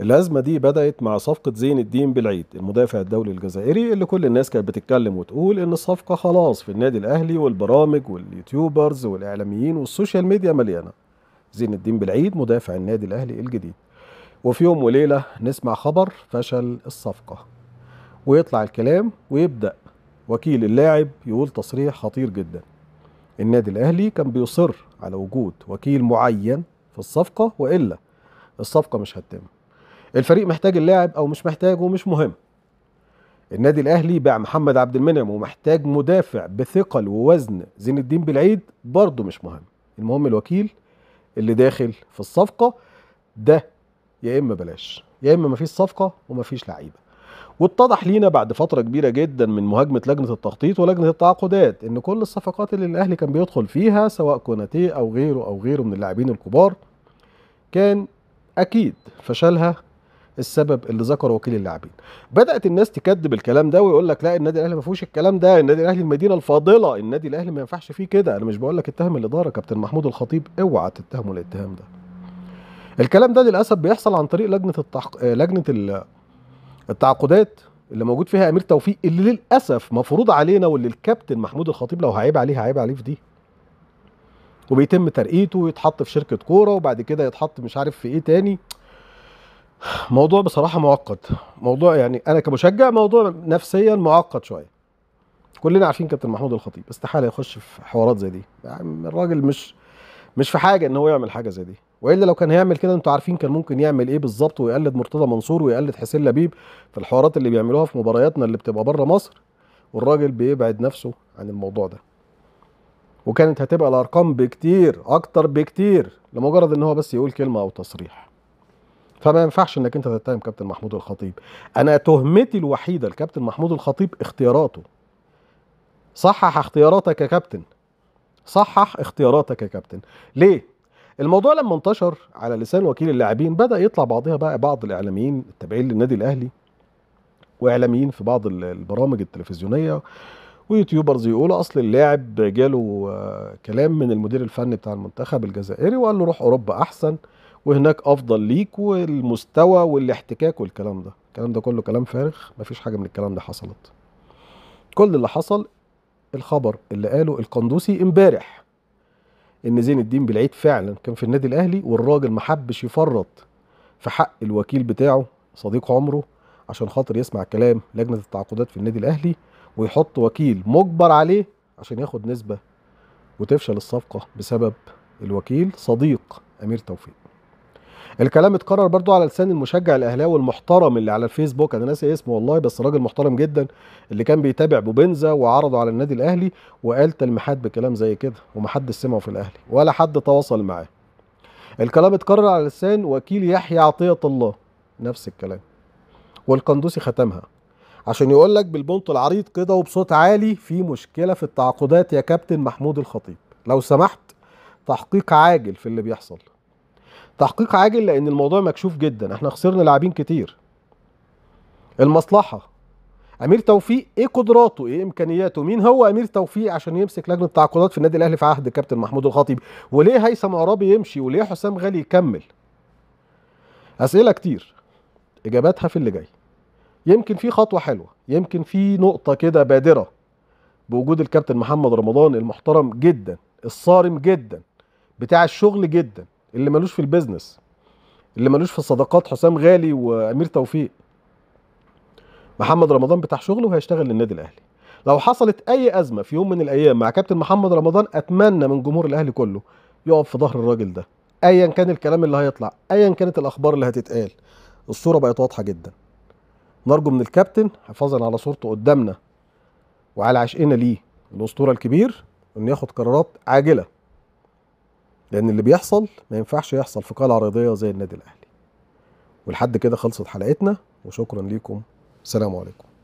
الأزمة دي بدأت مع صفقة زين الدين بالعيد المدافع الدولي الجزائري اللي كل الناس كانت بتتكلم وتقول إن الصفقة خلاص في النادي الأهلي والبرامج واليوتيوبرز والإعلاميين والسوشيال ميديا مليانة زين الدين بالعيد مدافع النادي الأهلي الجديد وفي يوم وليلة نسمع خبر فشل الصفقة ويطلع الكلام ويبدأ وكيل اللاعب يقول تصريح خطير جدا النادي الأهلي كان بيصر على وجود وكيل معين في الصفقة وإلا الصفقة مش هتتم الفريق محتاج اللاعب او مش محتاجه مش مهم النادي الاهلي باع محمد عبد المنعم ومحتاج مدافع بثقل ووزن زين الدين بالعيد برضه مش مهم المهم الوكيل اللي داخل في الصفقه ده يا اما بلاش يا اما مفيش صفقه ومفيش لعيبه واتضح لينا بعد فتره كبيره جدا من مهاجمه لجنه التخطيط ولجنه التعاقدات ان كل الصفقات اللي الاهلي كان بيدخل فيها سواء كوناتيه او غيره او غيره من اللاعبين الكبار كان اكيد فشلها السبب اللي ذكره وكيل اللاعبين بدات الناس تكذب الكلام ده ويقول لك لا النادي الاهلي ما فيهوش الكلام ده النادي الاهلي المدينه الفاضله النادي الاهلي ما ينفعش فيه كده انا مش بقول لك اتهم الاداره كابتن محمود الخطيب اوعى تتهمه الاتهام ده الكلام ده للاسف بيحصل عن طريق لجنه التحق... لجنه التعاقدات اللي موجود فيها امير توفيق اللي للاسف مفروض علينا واللي الكابتن محمود الخطيب لو هعيب عليه هعيب عليه في دي وبيتم ترقيته ويتحط في شركه كوره وبعد كده يتحط مش عارف في ايه تاني موضوع بصراحه معقد موضوع يعني انا كمشجع موضوع نفسيا معقد شويه كلنا عارفين كابتن محمود الخطيب استحاله يخش في حوارات زي دي يعني الراجل مش مش في حاجه ان هو يعمل حاجه زي دي والا لو كان هيعمل كده انتوا عارفين كان ممكن يعمل ايه بالظبط ويقلد مرتضى منصور ويقلد حسين لبيب في الحوارات اللي بيعملوها في مبارياتنا اللي بتبقى بره مصر والراجل بيبعد نفسه عن الموضوع ده وكانت هتبقى الارقام بكتير اكتر بكتير لمجرد ان هو بس يقول كلمه او تصريح فما ينفعش انك انت تتهم كابتن محمود الخطيب انا تهمتي الوحيده لكابتن محمود الخطيب اختياراته صحح اختياراتك يا كابتن صحح اختياراتك يا كابتن ليه الموضوع لما انتشر على لسان وكيل اللاعبين بدا يطلع بعضها بقى بعض الاعلاميين التابعين للنادي الاهلي واعلاميين في بعض البرامج التلفزيونيه ويوتيوبرز يقولوا اصل اللاعب جاله آه، كلام من المدير الفني بتاع المنتخب الجزائري وقال له روح اوروبا احسن وهناك افضل ليك والمستوى والاحتكاك والكلام ده الكلام ده كله كلام فارغ مفيش حاجه من الكلام ده حصلت كل اللي حصل الخبر اللي قاله القندوسي امبارح ان زين الدين بالعيد فعلا كان في النادي الاهلي والراجل ما حبش يفرط في حق الوكيل بتاعه صديق عمره عشان خاطر يسمع كلام لجنه التعاقدات في النادي الاهلي ويحط وكيل مجبر عليه عشان ياخد نسبه وتفشل الصفقه بسبب الوكيل صديق امير توفيق الكلام اتكرر برضو على لسان المشجع الاهلاوي المحترم اللي على الفيسبوك انا ناسي اسمه والله بس راجل محترم جدا اللي كان بيتابع بوبنزا وعرضه على النادي الاهلي وقال تلميحات بكلام زي كده ومحدش سمعه في الاهلي ولا حد تواصل معاه الكلام اتكرر على لسان وكيل يحيى عطيه الله نفس الكلام والقندوسي ختمها عشان يقول لك بالبنط العريض كده وبصوت عالي في مشكله في التعاقدات يا كابتن محمود الخطيب لو سمحت تحقيق عاجل في اللي بيحصل تحقيق عاجل لان الموضوع مكشوف جدا احنا خسرنا لاعبين كتير المصلحه امير توفيق ايه قدراته ايه امكانياته مين هو امير توفيق عشان يمسك لجنه التعاقدات في النادي الاهلي في عهد كابتن محمود الخطيب وليه هيثم عرابي يمشي وليه حسام غالي يكمل اسئله كتير اجاباتها في اللي جاي يمكن في خطوه حلوه يمكن في نقطه كده بادره بوجود الكابتن محمد رمضان المحترم جدا الصارم جدا بتاع الشغل جدا اللي ملوش في البيزنس اللي ملوش في الصداقات حسام غالي وامير توفيق محمد رمضان بتاع شغله وهيشتغل للنادي الاهلي لو حصلت اي ازمه في يوم من الايام مع كابتن محمد رمضان اتمنى من جمهور الاهلي كله يقف في ظهر الراجل ده ايا كان الكلام اللي هيطلع ايا كانت الاخبار اللي هتتقال الصوره بقت واضحه جدا نرجو من الكابتن حفاظا على صورته قدامنا وعلى عشقنا ليه الاسطوره الكبير انه ياخد قرارات عاجله لان اللي بيحصل ما ينفعش يحصل في قلعه رياضيه زي النادي الاهلي ولحد كده خلصت حلقتنا وشكرا ليكم السلام عليكم